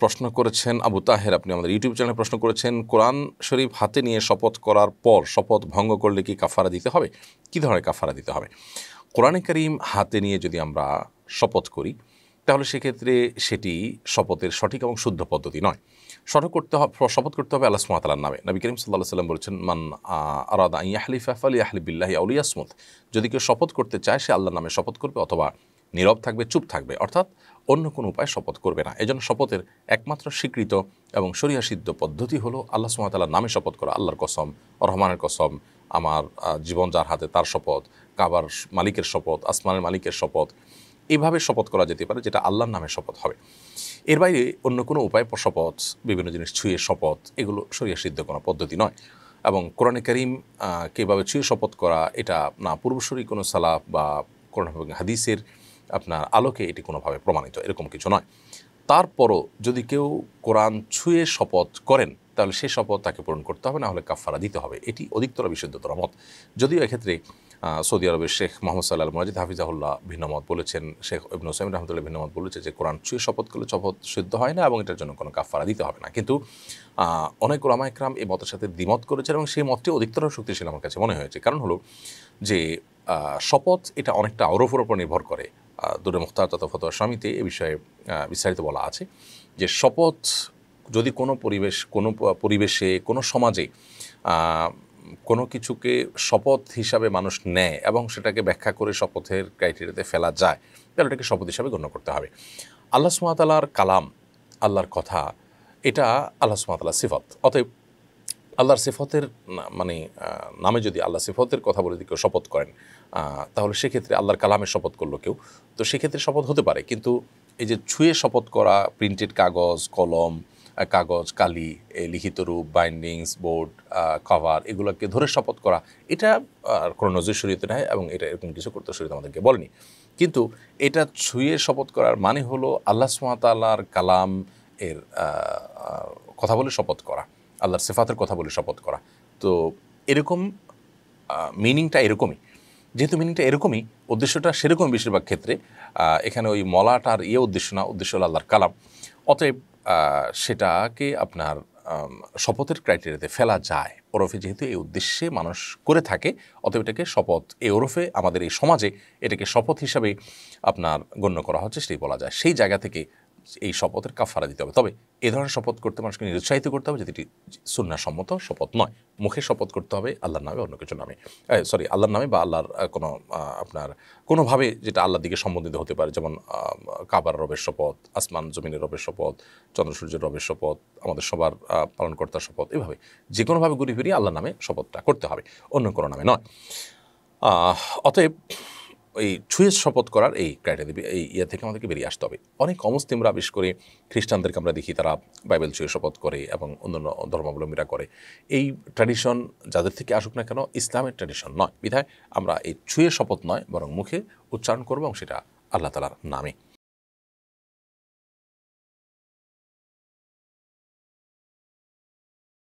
প্রশ্ন করেছেন আবু তাহের আপনি আমাদের ইউটিউব চ্যানেলে প্রশ্ন করেছেন কোরআন শরীফ হাতে নিয়ে শপথ করার পর শপথ ভঙ্গ করলে কি কাফারা দিতে হবে কী ধরনের কাফারা দিতে হবে কোরআনে করিম হাতে নিয়ে যদি আমরা শপথ করি তাহলে সেক্ষেত্রে সেটি শপথের সঠিক এবং শুদ্ধ পদ্ধতি নয় শপথ করতে হবে শপথ করতে হবে আল্লাহ সুমাতালার নামে নবী করিম সাল্লাহ সাল্লাম বলেছেন মান আরাদা ইয়াহলিফ আফ আলী আহলিবিল্লাহি আউলিয়াসমুদ যদি কেউ শপথ করতে চায় সে আল্লাহর নামে শপথ করবে অথবা নীরব থাকবে চুপ থাকবে অর্থাৎ অন্য কোনো উপায় শপথ করবে না এজন্য শপথের একমাত্র স্বীকৃত এবং সরিয়াসিদ্ধ পদ্ধতি হলো আল্লাহ সুমাতালার নামে শপথ করা আল্লাহর কসম রহমানের কসম আমার জীবন যার হাতে তার শপথ কাবার মালিকের শপথ আসমানের মালিকের শপথ এইভাবে শপথ করা যেতে পারে যেটা আল্লাহর নামে শপথ হবে এর বাইরে অন্য কোনো উপায় শপথ বিভিন্ন জিনিস ছুঁয়ে শপথ এগুলো সরিয়া সিদ্ধ কোনো পদ্ধতি নয় এবং কোরআনে করিম কীভাবে ছুঁয়ে শপথ করা এটা না পূর্বসরী কোনো সালাফ বা কোরআন হাদিসের আপনার আলোকে এটি কোনোভাবে প্রমাণিত এরকম কিছু নয় তারপরও যদি কেউ কোরআন ছুঁয়ে শপথ করেন তাহলে সে শপথ তাকে পূরণ করতে হবে না হলে কাফারা দিতে হবে এটি অধিকতর বিশুদ্ধতর মত যদিও এক্ষেত্রে সৌদি আরবের শেখ মোহাম্মদ সাল্লাহ মজিদ হাফিজাহুল্লাহ ভিন্নমত বলেছেন শেখ ইবনু সাইম রহমতুল্লাহ ভিন্নমত বলেছে যে কোরআন ছুঁয়ে শপথ করলে শপথ সিদ্ধ হয় না এবং এটার জন্য কোনো কাফারা দিতে হবে না কিন্তু অনেক একরাম এই মতের সাথে দ্বিমত করেছেন এবং সেই মতটি অধিকতর শক্তিশীল আমার কাছে মনে হয়েছে কারণ হলো যে শপথ এটা অনেকটা আরোপের উপর নির্ভর করে দুরে মুখতার তথা ফতোয়া সমিতি এ বিষয়ে বিস্তারিত বলা আছে যে শপথ যদি কোনো পরিবেশ কোনো পরিবেশে কোনো সমাজে কোনো কিছুকে শপথ হিসাবে মানুষ নেয় এবং সেটাকে ব্যাখ্যা করে শপথের ক্রাইটেরিয়াতে ফেলা যায় তাহলে এটাকে শপথ হিসাবে গণ্য করতে হবে আল্লাহ সুমাতালার কালাম আল্লাহর কথা এটা আল্লাহ সুমাতাল্লাহ সিফত অতএব আল্লাহর সিফতের মানে নামে যদি আল্লাহ সিফতের কথা বলে কেউ শপথ করেন তাহলে সেক্ষেত্রে আল্লাহর কালামের শপথ করলো কেউ তো সেক্ষেত্রে শপথ হতে পারে কিন্তু এই যে ছুঁয়ে শপথ করা প্রিন্টেড কাগজ কলম কাগজ কালি লিখিত রূপ বাইন্ডিংস বোর্ড কভার এগুলোকে ধরে শপথ করা এটা আর কোনো নজর শরীয়তে নেয় এবং এটা এরকম কিছু করতে শরীয়ত আমাদেরকে বলেনি কিন্তু এটা ছুঁয়ে শপথ করার মানে হলো আল্লাহ সুমাতালার কালাম এর কথা বলে শপথ করা আল্লাহর সেফাতের কথা বলে শপথ করা তো এরকম মিনিংটা এরকমই যেহেতু মিনিংটা এরকমই উদ্দেশ্যটা সেরকম বেশিরভাগ ক্ষেত্রে এখানে ওই মলাটার ইয়ে উদ্দেশ্য না উদ্দেশ্য হল আল্লাহর কালাম অতএব সেটাকে আপনার শপথের ক্রাইটেরিয়াতে ফেলা যায় ওরফে যেহেতু এই উদ্দেশ্যে মানুষ করে থাকে অতএব এটাকে শপথ এই ওরফে আমাদের এই সমাজে এটাকে শপথ হিসাবে আপনার গণ্য করা হচ্ছে সেটাই বলা যায় সেই জায়গা থেকে এই শপথের কাফারা দিতে হবে তবে এ ধরনের শপথ করতে মানুষকে নিরুৎসাহিত করতে হবে যেটি সুন্নাসম্মত শপথ নয় মুখে শপথ করতে হবে আল্লাহর নামে অন্য কিছু নামে সরি আল্লাহর নামে বা আল্লাহর কোনো আপনার কোনোভাবে যেটা আল্লাহর দিকে সম্বন্ধিত হতে পারে যেমন কাবার রবের শপথ আসমান জমিনের রবের শপথ চন্দ্রসূর্যের রবের শপথ আমাদের সবার পালনকর্তার শপথ এভাবে যে কোনোভাবে ঘুরি ফিরিয়ে আল্লাহর নামে শপথটা করতে হবে অন্য কোনো নামে নয় অতএব এই ছুঁয়ে শপথ করার এই ক্রাইটেরিয়া এই ইয়ে থেকে আমাদেরকে বেরিয়ে আসতে হবে অনেক অমুসলিমরা বিশেষ করে খ্রিস্টানদেরকে আমরা দেখি তারা বাইবেল ছুঁয়ে শপথ করে এবং অন্যান্য ধর্মাবলম্বীরা করে এই ট্র্যাডিশন যাদের থেকে আসুক না কেন ইসলামের ট্র্যাডিশন নয় বিধায় আমরা এই ছুঁয়ে শপথ নয় বরং মুখে উচ্চারণ করবো এবং সেটা আল্লাহ তালার নামে